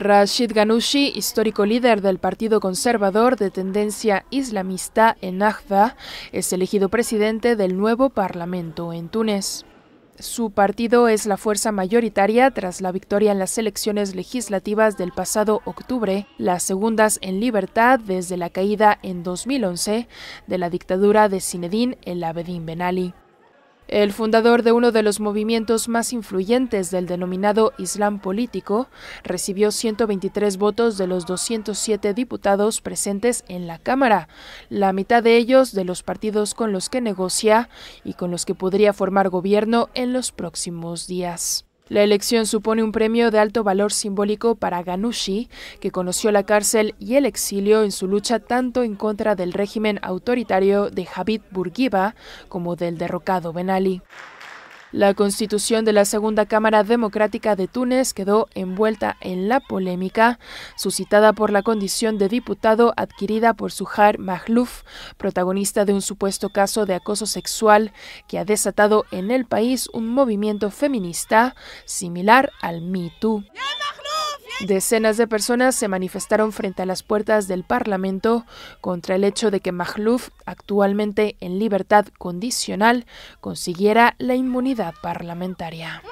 Rashid Ghanouchi, histórico líder del Partido Conservador de tendencia islamista en Najda, es elegido presidente del nuevo Parlamento en Túnez. Su partido es la fuerza mayoritaria tras la victoria en las elecciones legislativas del pasado octubre, las segundas en libertad desde la caída en 2011 de la dictadura de Zinedine el Abedin Ben Ali. El fundador de uno de los movimientos más influyentes del denominado Islam político recibió 123 votos de los 207 diputados presentes en la Cámara, la mitad de ellos de los partidos con los que negocia y con los que podría formar gobierno en los próximos días. La elección supone un premio de alto valor simbólico para Ganushi, que conoció la cárcel y el exilio en su lucha tanto en contra del régimen autoritario de Javid Bourguiba como del derrocado Ben Ali. La constitución de la Segunda Cámara Democrática de Túnez quedó envuelta en la polémica suscitada por la condición de diputado adquirida por Suhar Mahlouf, protagonista de un supuesto caso de acoso sexual que ha desatado en el país un movimiento feminista similar al MeToo. Decenas de personas se manifestaron frente a las puertas del Parlamento contra el hecho de que Mahlouf, actualmente en libertad condicional, consiguiera la inmunidad parlamentaria.